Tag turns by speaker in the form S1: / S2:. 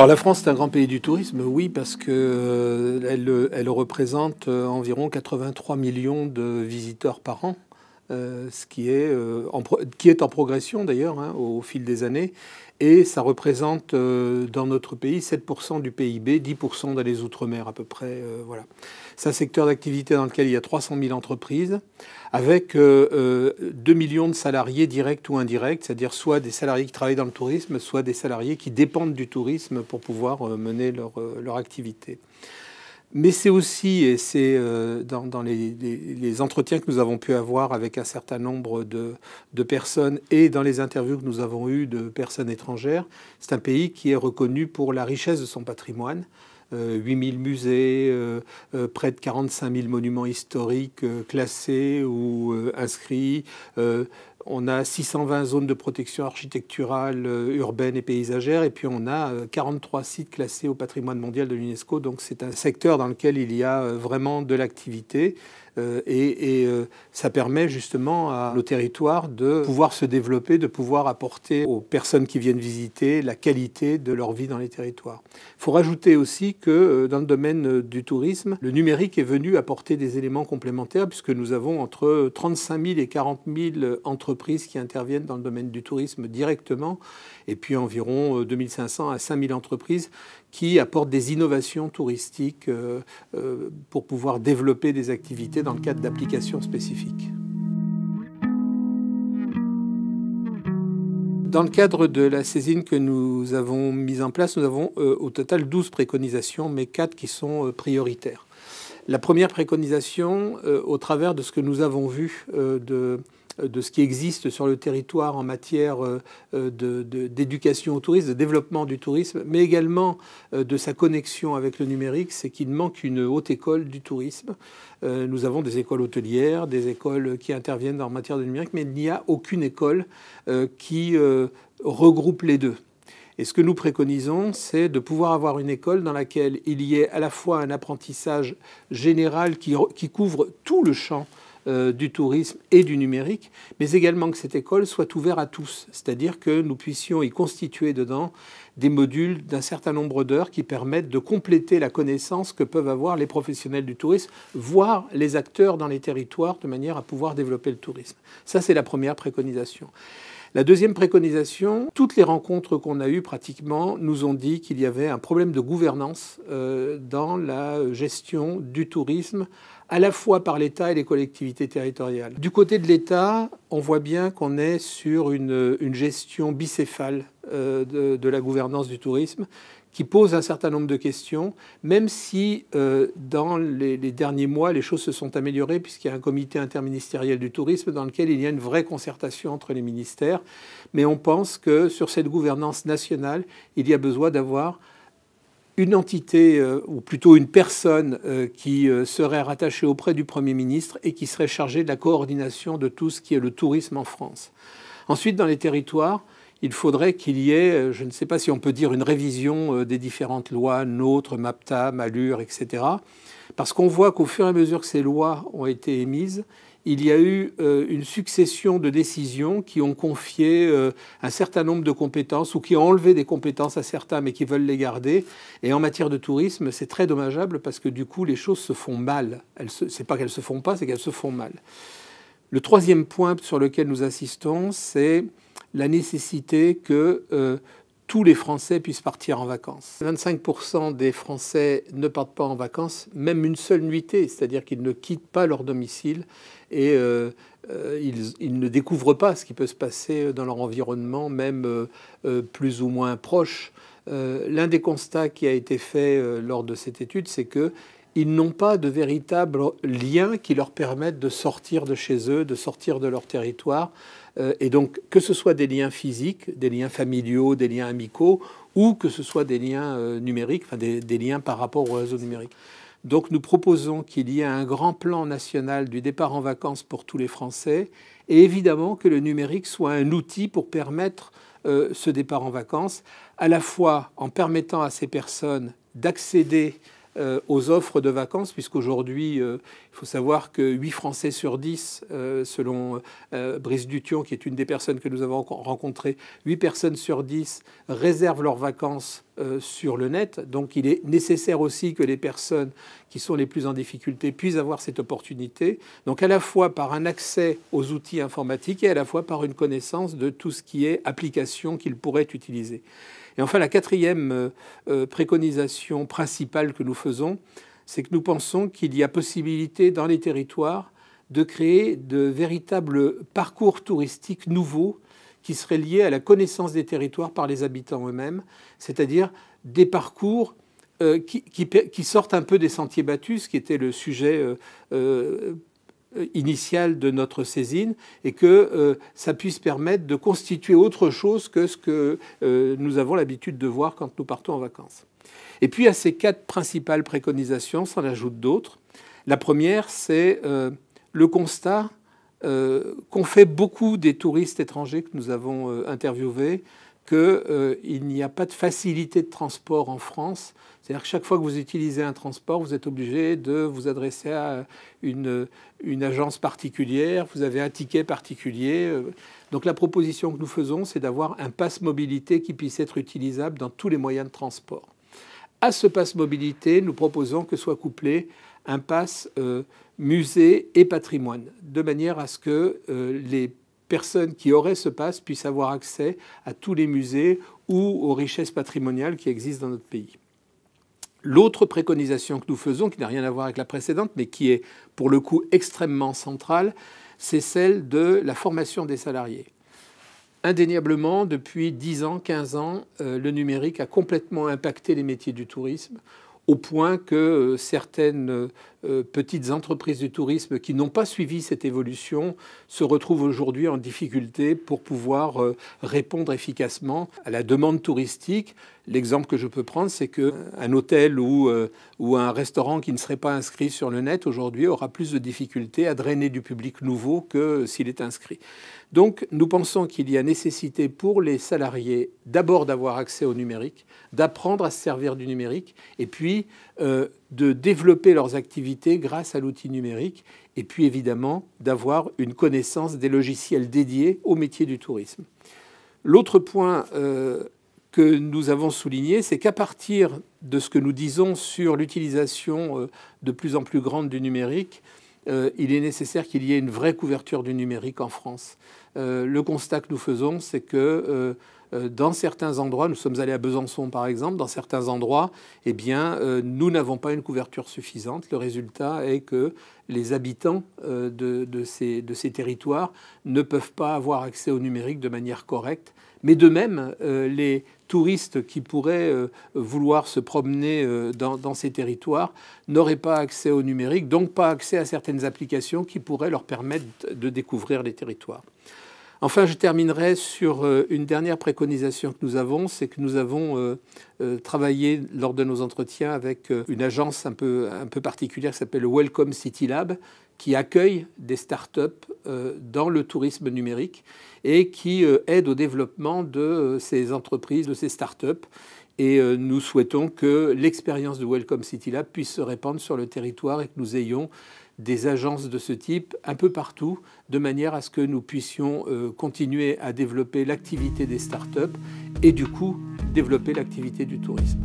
S1: Alors la France, est un grand pays du tourisme, oui, parce qu'elle euh, euh, elle, représente euh, environ 83 millions de visiteurs par an. ce qui est, en, progression d'ailleurs hein, au fil des années et ça représente euh, dans notre pays 7% du PIB, 10% dans les Outre-mer à peu près. Euh, voilà. C'est un secteur d'activité dans lequel il y a 300 000 entreprises, avec 2 euh, millions de salariés directs ou indirects, c'est-à-dire soit des salariés qui travaillent dans le tourisme, soit des salariés qui dépendent du tourisme pour pouvoir mener leur, leur activité. Mais c'est aussi, et c'est euh, dans, les, entretiens que nous avons pu avoir avec un certain nombre de, personnes et dans les interviews que nous avons eues de personnes étrangères, c'est un pays qui est reconnu pour la richesse de son patrimoine. 8000 euh, musées, euh, près de 45 000 monuments historiques classés ou inscrits, on a 620 zones de protection architecturale, euh, urbaine et paysagère, et puis on a 43 euh, sites classés au patrimoine mondial de l'UNESCO. Donc c'est un secteur dans lequel il y a euh, vraiment de l'activité. Euh, et, euh, ça permet justement à nos territoires de pouvoir se développer, de pouvoir apporter aux personnes qui viennent visiter la qualité de leur vie dans les territoires. Il faut rajouter aussi que euh, dans le domaine du tourisme, le numérique est venu apporter des éléments complémentaires puisque nous avons entre 35 000 et 40 000 entreprises qui interviennent dans le domaine du tourisme directement et puis environ 2500 à 5000 entreprises qui apportent des innovations touristiques euh, euh, pour pouvoir développer des activités dans le cadre d'applications spécifiques. Dans le cadre de la saisine que nous avons mise en place, nous avons euh, au total 12 préconisations, mais 4 qui sont prioritaires. La première préconisation, au travers de ce que nous avons vu de de ce qui existe sur le territoire en matière euh, euh, d'éducation au tourisme, de développement du tourisme, mais également euh, de sa connexion avec le numérique, c'est qu'il manque une haute école du tourisme. Nous avons des écoles hôtelières, des écoles qui interviennent en matière de numérique, mais il n'y a aucune école qui regroupe les deux. Et ce que nous préconisons, c'est de pouvoir avoir une école dans laquelle il y ait à la fois un apprentissage général qui, qui couvre tout le champ euh, du tourisme et du numérique, mais également que cette école soit ouverte à tous, c'est-à-dire que nous puissions y constituer dedans des modules d'un certain nombre d'heures qui permettent de compléter la connaissance que peuvent avoir les professionnels du tourisme, voire les acteurs dans les territoires, de manière à pouvoir développer le tourisme. Ça, c'est la première préconisation. La deuxième préconisation, toutes les rencontres qu'on a eues pratiquement nous ont dit qu'il y avait un problème de gouvernance euh, dans la gestion du tourisme à la fois par l'État et les collectivités territoriales. Du côté de l'État, on voit bien qu'on est sur une, gestion bicéphale euh, de la gouvernance du tourisme qui pose un certain nombre de questions, même si euh, dans les, derniers mois, les choses se sont améliorées, puisqu'il y a un comité interministériel du tourisme dans lequel il y a une vraie concertation entre les ministères. Mais on pense que sur cette gouvernance nationale, il y a besoin d'avoir une entité, euh, ou plutôt une personne, euh, qui serait rattachée auprès du Premier ministre et qui serait chargée de la coordination de tout ce qui est le tourisme en France. Ensuite, dans les territoires, il faudrait qu'il y ait, euh, je ne sais pas si on peut dire une révision euh, des différentes lois, nôtre, MAPTA, MALUR, etc. Parce qu'on voit qu'au fur et à mesure que ces lois ont été émises, il y a eu euh, une succession de décisions qui ont confié un certain nombre de compétences ou qui ont enlevé des compétences à certains mais qui veulent les garder. Et en matière de tourisme, c'est très dommageable parce que du coup, les choses se font mal. Ce n'est pas qu'elles ne se font pas, c'est qu'elles se font mal. Le troisième point sur lequel nous assistons, c'est la nécessité que euh, tous les Français puissent partir en vacances. 25% des Français ne partent pas en vacances, même une seule nuitée, c'est-à-dire qu'ils ne quittent pas leur domicile et euh, euh, ils, ne découvrent pas ce qui peut se passer dans leur environnement, même plus ou moins proche. L'un des constats qui a été fait lors de cette étude, c'est que ils n'ont pas de véritables liens qui leur permettent de sortir de chez eux, de sortir de leur territoire. Euh, et donc, que ce soit des liens physiques, des liens familiaux, des liens amicaux, ou que ce soit des liens euh, numériques, enfin des, liens par rapport au réseau numérique. Donc, nous proposons qu'il y ait un grand plan national du départ en vacances pour tous les Français, et évidemment que le numérique soit un outil pour permettre euh, ce départ en vacances, à la fois en permettant à ces personnes d'accéder euh, aux offres de vacances, puisqu'aujourd'hui, euh, il faut savoir que 8 Français sur 10, euh, selon euh, Brice Dution, qui est une des personnes que nous avons rencontrées, 8 personnes sur 10 réservent leurs vacances euh, sur le net. Donc il est nécessaire aussi que les personnes qui sont les plus en difficulté puissent avoir cette opportunité. Donc à la fois par un accès aux outils informatiques et à la fois par une connaissance de tout ce qui est application qu'ils pourraient utiliser. Et enfin, la quatrième préconisation principale que nous faisons, c'est que nous pensons qu'il y a possibilité dans les territoires de créer de véritables parcours touristiques nouveaux qui seraient liés à la connaissance des territoires par les habitants eux-mêmes, c'est-à-dire des parcours euh, qui, sortent un peu des sentiers battus, ce qui était le sujet euh, euh, initial de notre saisine, et que ça puisse permettre de constituer autre chose que ce que nous avons l'habitude de voir quand nous partons en vacances. Et puis à ces quatre principales préconisations s'en ajoutent d'autres. La première, c'est euh, le constat euh, qu'ont fait beaucoup des touristes étrangers que nous avons euh, interviewés, qu'il euh, n'y a pas de facilité de transport en France. C'est-à-dire que chaque fois que vous utilisez un transport, vous êtes obligé de vous adresser à une, une agence particulière, vous avez un ticket particulier. Donc la proposition que nous faisons, c'est d'avoir un passe mobilité qui puisse être utilisable dans tous les moyens de transport. À ce pass mobilité, nous proposons que soit couplé un pass euh, musée et patrimoine, de manière à ce que euh, les personnes qui auraient ce pass puissent avoir accès à tous les musées ou aux richesses patrimoniales qui existent dans notre pays. L'autre préconisation que nous faisons, qui n'a rien à voir avec la précédente, mais qui est pour le coup extrêmement centrale, c'est celle de la formation des salariés indéniablement, depuis 10 ans, 15 ans, euh, le numérique a complètement impacté les métiers du tourisme, au point que euh, certaines euh, euh, petites entreprises du tourisme qui n'ont pas suivi cette évolution se retrouvent aujourd'hui en difficulté pour pouvoir euh, répondre efficacement à la demande touristique. L'exemple que je peux prendre, c'est qu'un euh, hôtel ou, ou un restaurant qui ne serait pas inscrit sur le net aujourd'hui aura plus de difficultés à drainer du public nouveau que s'il est inscrit. Donc nous pensons qu'il y a nécessité pour les salariés d'abord d'avoir accès au numérique, d'apprendre à se servir du numérique, et puis de développer leurs activités grâce à l'outil numérique et puis évidemment d'avoir une connaissance des logiciels dédiés au métier du tourisme. L'autre point euh, que nous avons souligné, c'est qu'à partir de ce que nous disons sur l'utilisation euh, de plus en plus grande du numérique, euh, il est nécessaire qu'il y ait une vraie couverture du numérique en France. le constat que nous faisons, c'est que euh, dans certains endroits, nous sommes allés à Besançon par exemple, dans certains endroits, eh bien, euh, nous n'avons pas une couverture suffisante. Le résultat est que les habitants euh, de, ces, territoires ne peuvent pas avoir accès au numérique de manière correcte. Mais de même, les touristes qui pourraient vouloir se promener dans ces territoires n'auraient pas accès au numérique, donc pas accès à certaines applications qui pourraient leur permettre de découvrir les territoires. Enfin, je terminerai sur euh, une dernière préconisation que nous avons, c'est que nous avons euh, euh, travaillé lors de nos entretiens avec une agence un peu, un peu particulière qui s'appelle Welcome City Lab, qui accueille des start-up dans le tourisme numérique et qui aide au développement de ces entreprises, de ces start-up. Et nous souhaitons que l'expérience de Welcome City Lab puisse se répandre sur le territoire et que nous ayons des agences de ce type un peu partout, de manière à ce que nous puissions euh, continuer à développer l'activité des startups et du coup développer l'activité du tourisme.